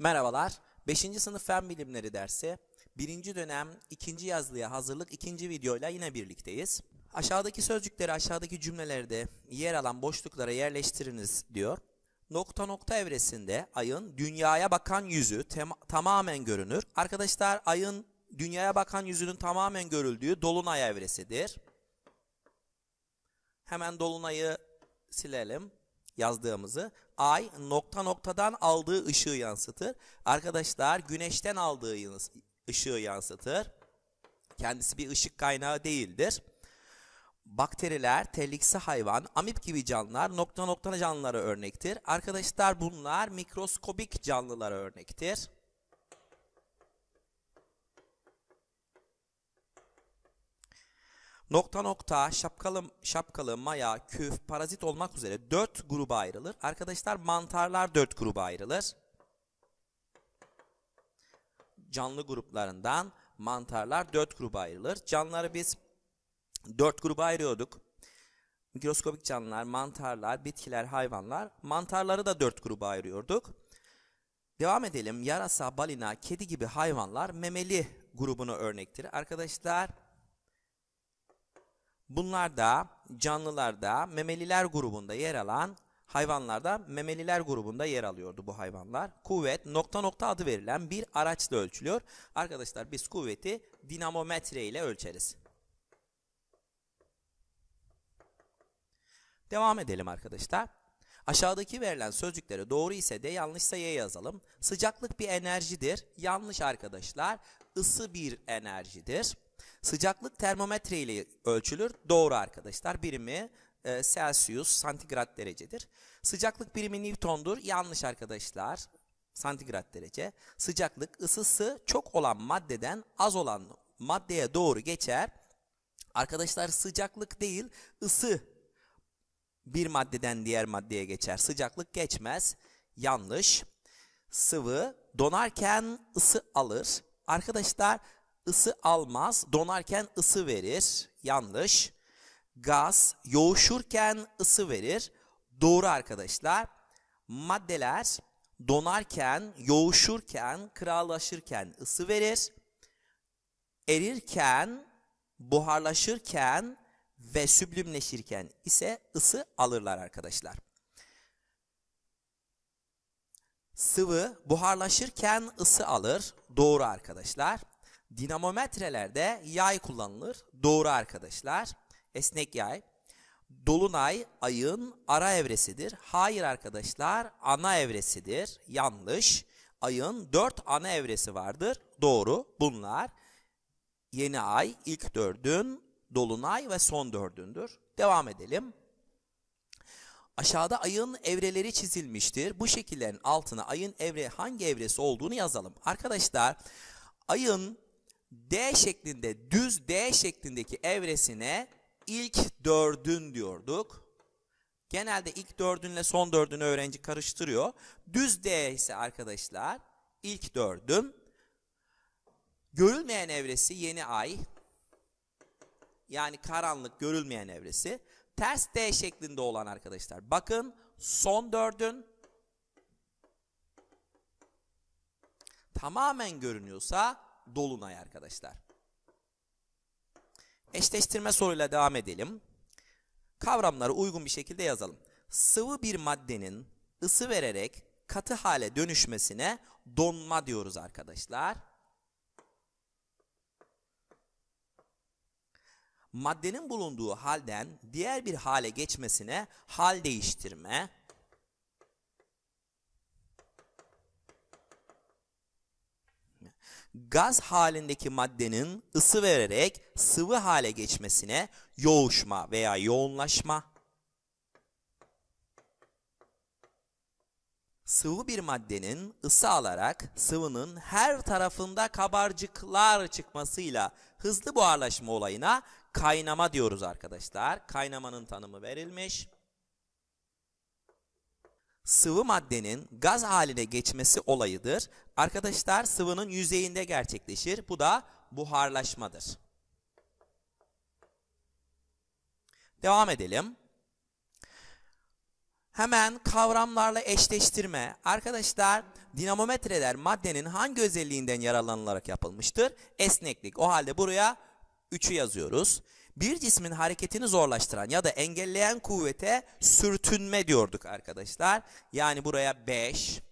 Merhabalar. 5. sınıf fen bilimleri dersi 1. dönem 2. yazlıya hazırlık 2. videoyla yine birlikteyiz. Aşağıdaki sözcükleri aşağıdaki cümlelerde yer alan boşluklara yerleştiriniz diyor. Nokta nokta evresinde ayın dünyaya bakan yüzü tamamen görünür. Arkadaşlar ayın dünyaya bakan yüzünün tamamen görüldüğü dolunay evresidir. Hemen dolunayı silelim yazdığımızı. Ay nokta noktadan aldığı ışığı yansıtır. Arkadaşlar güneşten aldığı ışığı yansıtır. Kendisi bir ışık kaynağı değildir. Bakteriler, terliksi hayvan, amip gibi canlılar nokta nokta canlılara örnektir. Arkadaşlar bunlar mikroskobik canlılara örnektir. nokta nokta, şapkalı, şapkalı, maya, küf, parazit olmak üzere 4 gruba ayrılır. Arkadaşlar mantarlar 4 gruba ayrılır. Canlı gruplarından mantarlar 4 gruba ayrılır. Canlıları biz 4 gruba ayırıyorduk. Mikroskopik canlılar, mantarlar, bitkiler, hayvanlar. Mantarları da 4 gruba ayırıyorduk. Devam edelim. Yarasa, balina, kedi gibi hayvanlar memeli grubunu örnektir. Arkadaşlar Bunlar da canlılarda memeliler grubunda yer alan hayvanlarda memeliler grubunda yer alıyordu bu hayvanlar. Kuvvet nokta nokta adı verilen bir araçla ölçülüyor. Arkadaşlar biz kuvveti dinamometre ile ölçeriz. Devam edelim arkadaşlar. Aşağıdaki verilen sözcükleri doğru ise de yanlışsa Y yazalım. Sıcaklık bir enerjidir. Yanlış arkadaşlar. Isı bir enerjidir. Sıcaklık termometre ile ölçülür. Doğru arkadaşlar. Birimi e, Celsius, santigrat derecedir. Sıcaklık birimi Newton'dur. Yanlış arkadaşlar. Santigrat derece. Sıcaklık ısısı çok olan maddeden az olan maddeye doğru geçer. Arkadaşlar sıcaklık değil ısı bir maddeden diğer maddeye geçer. Sıcaklık geçmez. Yanlış. Sıvı donarken ısı alır. Arkadaşlar ısı almaz. Donarken ısı verir. Yanlış. Gaz yoğuşurken ısı verir. Doğru arkadaşlar. Maddeler donarken, yoğuşurken, krallaşırken ısı verir. Erirken, buharlaşırken ve süblimleşirken ise ısı alırlar arkadaşlar. Sıvı buharlaşırken ısı alır. Doğru arkadaşlar. Dinamometrelerde yay kullanılır. Doğru arkadaşlar. Esnek yay. Dolunay ayın ara evresidir. Hayır arkadaşlar ana evresidir. Yanlış. Ayın dört ana evresi vardır. Doğru. Bunlar yeni ay ilk dördün, dolunay ve son dördündür. Devam edelim. Aşağıda ayın evreleri çizilmiştir. Bu şekillerin altına ayın evre hangi evresi olduğunu yazalım. Arkadaşlar ayın D şeklinde düz D şeklindeki evresine ilk dördün diyorduk. Genelde ilk dördünle son dördünü öğrenci karıştırıyor. Düz D ise arkadaşlar ilk dördüm. Görülmeyen evresi yeni ay. Yani karanlık görülmeyen evresi. Ters D şeklinde olan arkadaşlar. Bakın son dördün. Tamamen görünüyorsa dolunay arkadaşlar. Eşleştirme soruyla devam edelim. Kavramları uygun bir şekilde yazalım. Sıvı bir maddenin ısı vererek katı hale dönüşmesine donma diyoruz arkadaşlar. Maddenin bulunduğu halden diğer bir hale geçmesine hal değiştirme gaz halindeki maddenin ısı vererek sıvı hale geçmesine yoğuşma veya yoğunlaşma, sıvı bir maddenin ısı alarak sıvının her tarafında kabarcıklar çıkmasıyla hızlı buharlaşma olayına kaynama diyoruz arkadaşlar. Kaynamanın tanımı verilmiş sıvı maddenin gaz haline geçmesi olayıdır. Arkadaşlar sıvının yüzeyinde gerçekleşir. Bu da buharlaşmadır. Devam edelim. Hemen kavramlarla eşleştirme. Arkadaşlar dinamometreler maddenin hangi özelliğinden yararlanılarak yapılmıştır? Esneklik. O halde buraya 3'ü yazıyoruz bir cismin hareketini zorlaştıran ya da engelleyen kuvvete sürtünme diyorduk arkadaşlar. Yani buraya 5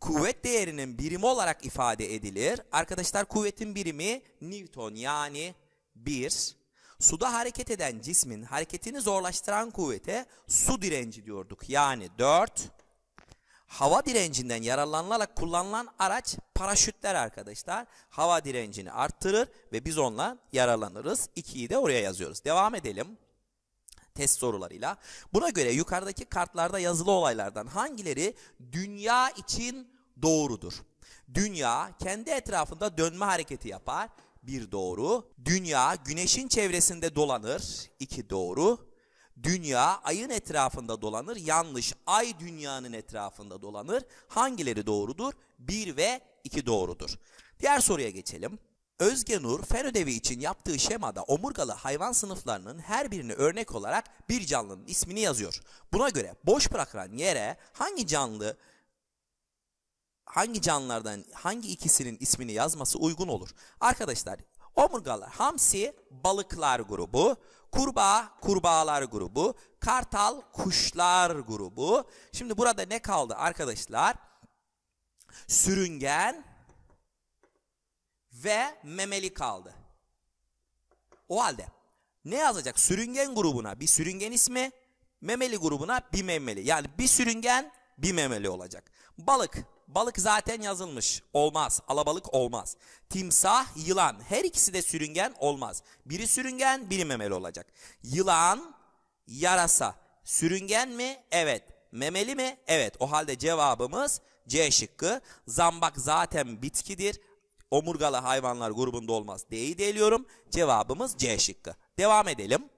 kuvvet değerinin birimi olarak ifade edilir. Arkadaşlar kuvvetin birimi Newton yani 1. Suda hareket eden cismin hareketini zorlaştıran kuvvete su direnci diyorduk. Yani 4 Hava direncinden yararlanılarak kullanılan araç paraşütler arkadaşlar. Hava direncini arttırır ve biz onunla yararlanırız. 2'yi de oraya yazıyoruz. Devam edelim test sorularıyla. Buna göre yukarıdaki kartlarda yazılı olaylardan hangileri dünya için doğrudur? Dünya kendi etrafında dönme hareketi yapar. Bir doğru. Dünya güneşin çevresinde dolanır. iki doğru. Dünya ayın etrafında dolanır. Yanlış. Ay dünyanın etrafında dolanır. Hangileri doğrudur? 1 ve 2 doğrudur. Diğer soruya geçelim. Özge Nur fen ödevi için yaptığı şemada omurgalı hayvan sınıflarının her birini örnek olarak bir canlının ismini yazıyor. Buna göre boş bırakılan yere hangi canlı hangi canlılardan hangi ikisinin ismini yazması uygun olur? Arkadaşlar Omurgalar. Hamsi balıklar grubu. Kurbağa kurbağalar grubu. Kartal kuşlar grubu. Şimdi burada ne kaldı arkadaşlar? Sürüngen ve memeli kaldı. O halde ne yazacak? Sürüngen grubuna bir sürüngen ismi, memeli grubuna bir memeli. Yani bir sürüngen bir memeli olacak. Balık Balık zaten yazılmış. Olmaz. Alabalık olmaz. Timsah, yılan. Her ikisi de sürüngen olmaz. Biri sürüngen, biri memeli olacak. Yılan, yarasa. Sürüngen mi? Evet. Memeli mi? Evet. O halde cevabımız C şıkkı. Zambak zaten bitkidir. Omurgalı hayvanlar grubunda olmaz. D'yi deliyorum. Cevabımız C şıkkı. Devam edelim.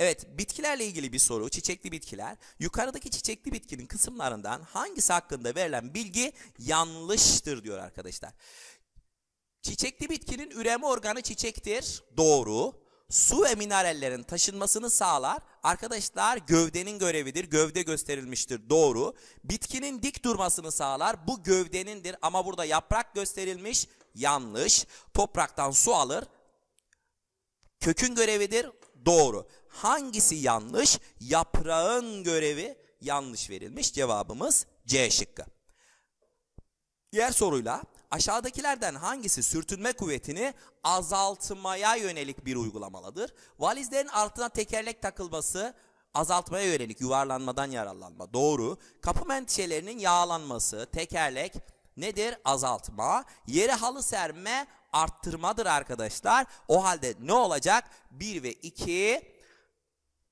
Evet bitkilerle ilgili bir soru çiçekli bitkiler. Yukarıdaki çiçekli bitkinin kısımlarından hangisi hakkında verilen bilgi yanlıştır diyor arkadaşlar. Çiçekli bitkinin üreme organı çiçektir. Doğru. Su ve minerallerin taşınmasını sağlar. Arkadaşlar gövdenin görevidir. Gövde gösterilmiştir. Doğru. Bitkinin dik durmasını sağlar. Bu gövdenindir ama burada yaprak gösterilmiş. Yanlış. Topraktan su alır. Kökün görevidir doğru. Hangisi yanlış? Yaprağın görevi yanlış verilmiş. Cevabımız C şıkkı. Diğer soruyla aşağıdakilerden hangisi sürtünme kuvvetini azaltmaya yönelik bir uygulamalıdır? Valizlerin altına tekerlek takılması azaltmaya yönelik yuvarlanmadan yararlanma. Doğru. Kapı menteşelerinin yağlanması, tekerlek nedir? Azaltma. Yere halı serme arttırmadır arkadaşlar. O halde ne olacak? 1 ve 2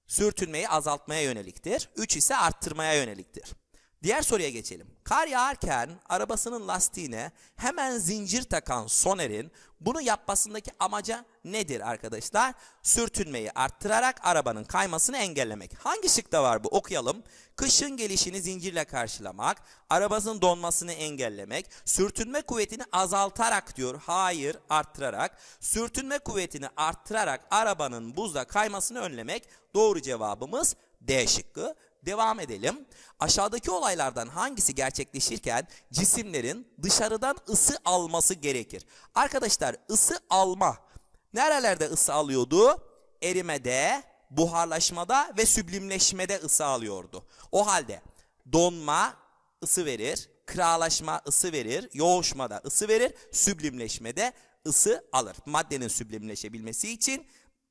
sürtünmeyi azaltmaya yöneliktir. 3 ise arttırmaya yöneliktir. Diğer soruya geçelim. Kar yağarken arabasının lastiğine hemen zincir takan Soner'in bunu yapmasındaki amaca nedir arkadaşlar? Sürtünmeyi arttırarak arabanın kaymasını engellemek. Hangi şıkta var bu? Okuyalım. Kışın gelişini zincirle karşılamak, arabasının donmasını engellemek, sürtünme kuvvetini azaltarak diyor. Hayır, arttırarak. Sürtünme kuvvetini arttırarak arabanın buzda kaymasını önlemek. Doğru cevabımız D şıkkı. Devam edelim. Aşağıdaki olaylardan hangisi gerçekleşirken cisimlerin dışarıdan ısı alması gerekir? Arkadaşlar ısı alma. Nerelerde ısı alıyordu? Erimede, buharlaşmada ve süblimleşmede ısı alıyordu. O halde donma ısı verir, kıralaşma ısı verir, yoğuşmada ısı verir, süblimleşmede ısı alır. Maddenin süblimleşebilmesi için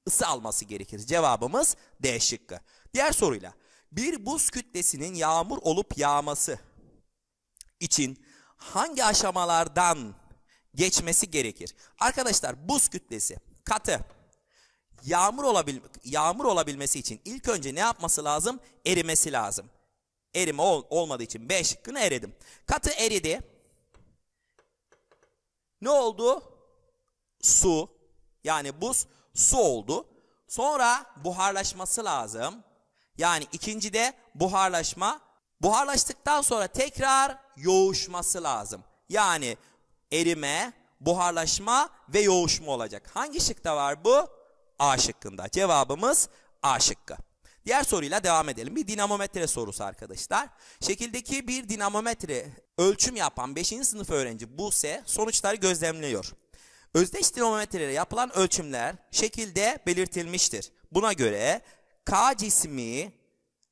ısı alması gerekir. Cevabımız D şıkkı. Diğer soruyla bir buz kütlesinin yağmur olup yağması için hangi aşamalardan geçmesi gerekir? Arkadaşlar buz kütlesi katı yağmur olabil yağmur olabilmesi için ilk önce ne yapması lazım? Erimesi lazım. Erime ol olmadığı için B şıkkını eridim. Katı eridi. Ne oldu? Su yani buz su oldu. Sonra buharlaşması lazım. Yani ikinci de buharlaşma. Buharlaştıktan sonra tekrar yoğuşması lazım. Yani erime, buharlaşma ve yoğuşma olacak. Hangi şıkta var bu? A şıkkında. Cevabımız A şıkkı. Diğer soruyla devam edelim. Bir dinamometre sorusu arkadaşlar. Şekildeki bir dinamometre ölçüm yapan 5. sınıf öğrenci Buse sonuçları gözlemliyor. Özdeş dinamometrelere yapılan ölçümler şekilde belirtilmiştir. Buna göre K cismi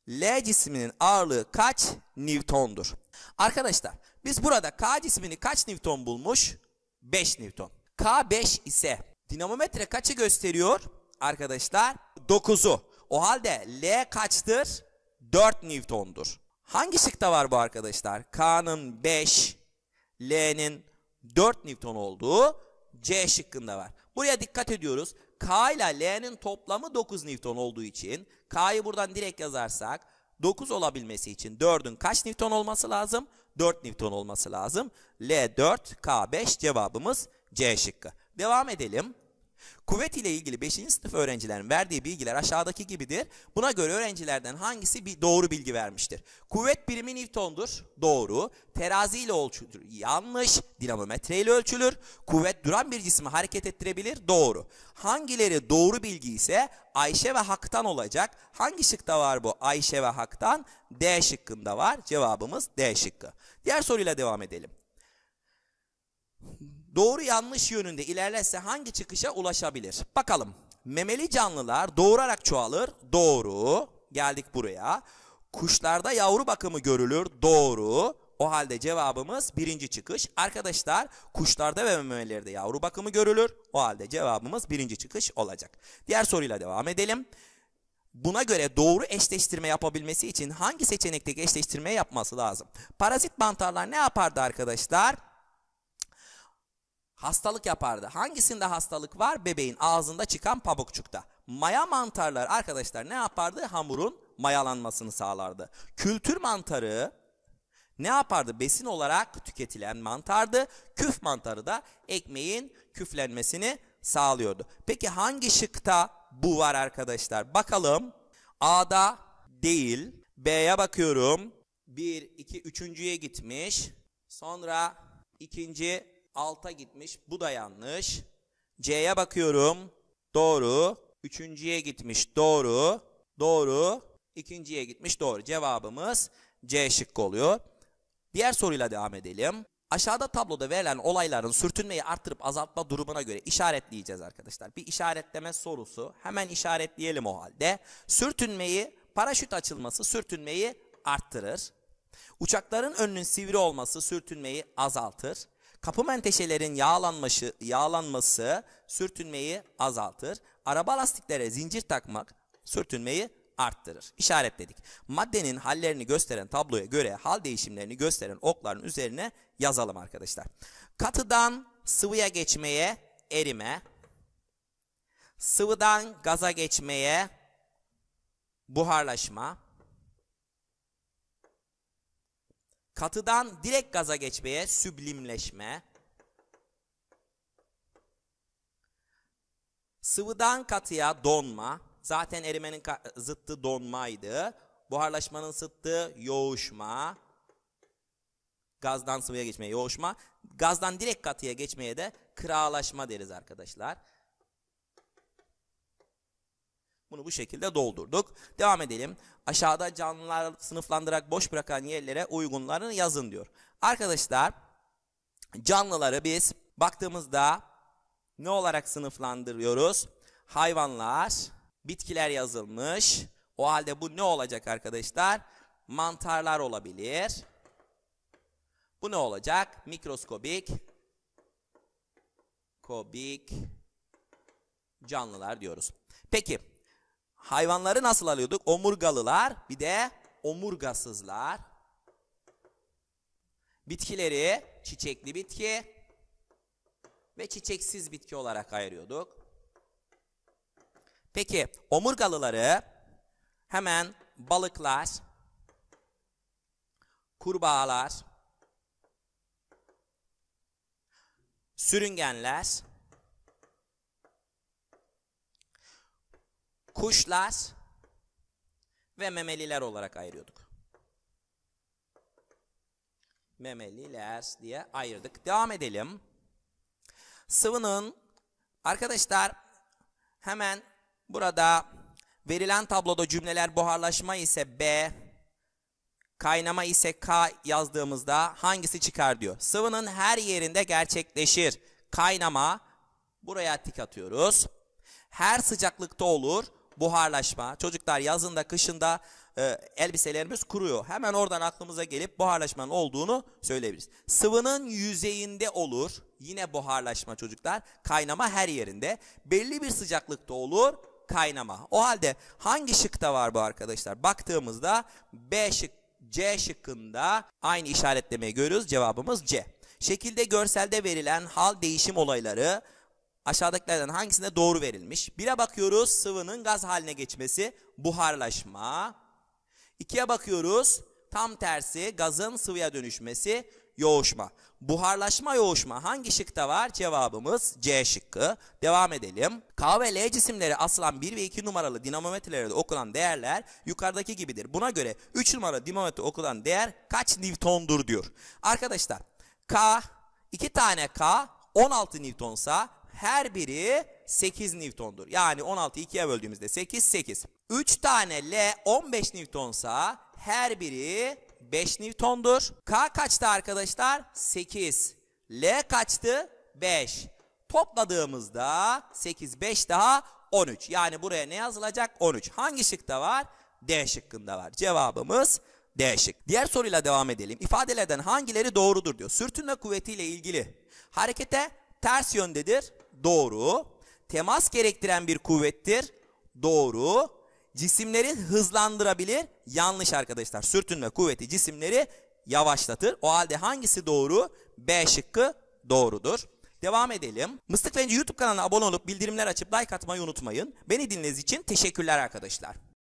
L cisminin ağırlığı kaç Newton'dur? Arkadaşlar biz burada K cismini kaç Newton bulmuş? 5 Newton. K 5 ise dinamometre kaçı gösteriyor? Arkadaşlar 9'u. O halde L kaçtır? 4 Newton'dur. Hangi şıkta var bu arkadaşlar? K'nın 5, L'nin 4 Newton olduğu C şıkkında var. Buraya dikkat ediyoruz. K ile L'nin toplamı 9 Newton olduğu için K'yı buradan direkt yazarsak 9 olabilmesi için 4'ün kaç Newton olması lazım? 4 Newton olması lazım. L 4, K 5 cevabımız C şıkkı. Devam edelim. Kuvvet ile ilgili 5. sınıf öğrencilerin verdiği bilgiler aşağıdaki gibidir. Buna göre öğrencilerden hangisi bir doğru bilgi vermiştir? Kuvvet birimi Newton'dur. Doğru. Terazi ile ölçülür. Yanlış. Dinamometre ile ölçülür. Kuvvet duran bir cismi hareket ettirebilir. Doğru. Hangileri doğru bilgi ise Ayşe ve Hak'tan olacak. Hangi şıkta var bu? Ayşe ve Hak'tan D şıkkında var. Cevabımız D şıkkı. Diğer soruyla devam edelim doğru yanlış yönünde ilerlerse hangi çıkışa ulaşabilir? Bakalım. Memeli canlılar doğurarak çoğalır. Doğru. Geldik buraya. Kuşlarda yavru bakımı görülür. Doğru. O halde cevabımız birinci çıkış. Arkadaşlar kuşlarda ve memelilerde yavru bakımı görülür. O halde cevabımız birinci çıkış olacak. Diğer soruyla devam edelim. Buna göre doğru eşleştirme yapabilmesi için hangi seçenekteki eşleştirme yapması lazım? Parazit mantarlar ne yapardı arkadaşlar? hastalık yapardı. Hangisinde hastalık var? Bebeğin ağzında çıkan pabukçukta. Maya mantarlar arkadaşlar ne yapardı? Hamurun mayalanmasını sağlardı. Kültür mantarı ne yapardı? Besin olarak tüketilen mantardı. Küf mantarı da ekmeğin küflenmesini sağlıyordu. Peki hangi şıkta bu var arkadaşlar? Bakalım. A'da değil. B'ye bakıyorum. 1, 2, 3.ye gitmiş. Sonra ikinci Alta gitmiş. Bu da yanlış. C'ye bakıyorum. Doğru. Üçüncüye gitmiş. Doğru. Doğru. İkinciye gitmiş. Doğru. Cevabımız C şıkkı oluyor. Diğer soruyla devam edelim. Aşağıda tabloda verilen olayların sürtünmeyi arttırıp azaltma durumuna göre işaretleyeceğiz arkadaşlar. Bir işaretleme sorusu. Hemen işaretleyelim o halde. Sürtünmeyi, paraşüt açılması sürtünmeyi arttırır. Uçakların önünün sivri olması sürtünmeyi azaltır. Kapı menteşelerin yağlanması, yağlanması sürtünmeyi azaltır. Araba lastiklere zincir takmak sürtünmeyi arttırır. İşaretledik. Maddenin hallerini gösteren tabloya göre hal değişimlerini gösteren okların üzerine yazalım arkadaşlar. Katıdan sıvıya geçmeye erime, sıvıdan gaza geçmeye buharlaşma, Katıdan direkt gaza geçmeye süblimleşme. Sıvıdan katıya donma. Zaten erimenin zıttı donmaydı. Buharlaşmanın zıttı yoğuşma. Gazdan sıvıya geçmeye yoğuşma. Gazdan direkt katıya geçmeye de kıralaşma deriz arkadaşlar. Bunu bu şekilde doldurduk. Devam edelim. Aşağıda canlılar sınıflandırarak boş bırakan yerlere uygunlarını yazın diyor. Arkadaşlar canlıları biz baktığımızda ne olarak sınıflandırıyoruz? Hayvanlar, bitkiler yazılmış. O halde bu ne olacak arkadaşlar? Mantarlar olabilir. Bu ne olacak? Mikroskobik kobik canlılar diyoruz. Peki Hayvanları nasıl alıyorduk? Omurgalılar bir de omurgasızlar. Bitkileri çiçekli bitki ve çiçeksiz bitki olarak ayırıyorduk. Peki omurgalıları hemen balıklar, kurbağalar, sürüngenler, kuşlar ve memeliler olarak ayırıyorduk. Memeliler diye ayırdık. Devam edelim. Sıvının arkadaşlar hemen burada verilen tabloda cümleler buharlaşma ise B, kaynama ise K yazdığımızda hangisi çıkar diyor. Sıvının her yerinde gerçekleşir. Kaynama buraya tik atıyoruz. Her sıcaklıkta olur buharlaşma. Çocuklar yazında kışında e, elbiselerimiz kuruyor. Hemen oradan aklımıza gelip buharlaşmanın olduğunu söyleyebiliriz. Sıvının yüzeyinde olur. Yine buharlaşma çocuklar. Kaynama her yerinde. Belli bir sıcaklıkta olur kaynama. O halde hangi şıkta var bu arkadaşlar? Baktığımızda B şık, C şıkkında aynı işaretlemeyi görüyoruz. Cevabımız C. Şekilde görselde verilen hal değişim olayları Aşağıdakilerden hangisinde doğru verilmiş? Bire bakıyoruz sıvının gaz haline geçmesi, buharlaşma. İkiye bakıyoruz tam tersi gazın sıvıya dönüşmesi, yoğuşma. Buharlaşma yoğuşma hangi şıkta var? Cevabımız C şıkkı. Devam edelim. K ve L cisimleri asılan 1 ve 2 numaralı dinamometrelerde okulan değerler yukarıdaki gibidir. Buna göre 3 numaralı dinamometre okulan değer kaç Newton'dur diyor. Arkadaşlar K 2 tane K 16 Newton'sa her biri 8 Newton'dur. Yani 16'yı 2'ye böldüğümüzde 8, 8. 3 tane L 15 Newton'sa her biri 5 Newton'dur. K kaçtı arkadaşlar? 8. L kaçtı? 5. Topladığımızda 8, 5 daha 13. Yani buraya ne yazılacak? 13. Hangi şıkta var? D şıkkında var. Cevabımız D şık. Diğer soruyla devam edelim. İfadelerden hangileri doğrudur diyor. Sürtünme kuvvetiyle ilgili harekete ters yöndedir Doğru. Temas gerektiren bir kuvvettir. Doğru. Cisimleri hızlandırabilir. Yanlış arkadaşlar. Sürtünme kuvveti cisimleri yavaşlatır. O halde hangisi doğru? B şıkkı doğrudur. Devam edelim. Mıstık Fenci YouTube kanalına abone olup bildirimler açıp like atmayı unutmayın. Beni dinlediğiniz için teşekkürler arkadaşlar.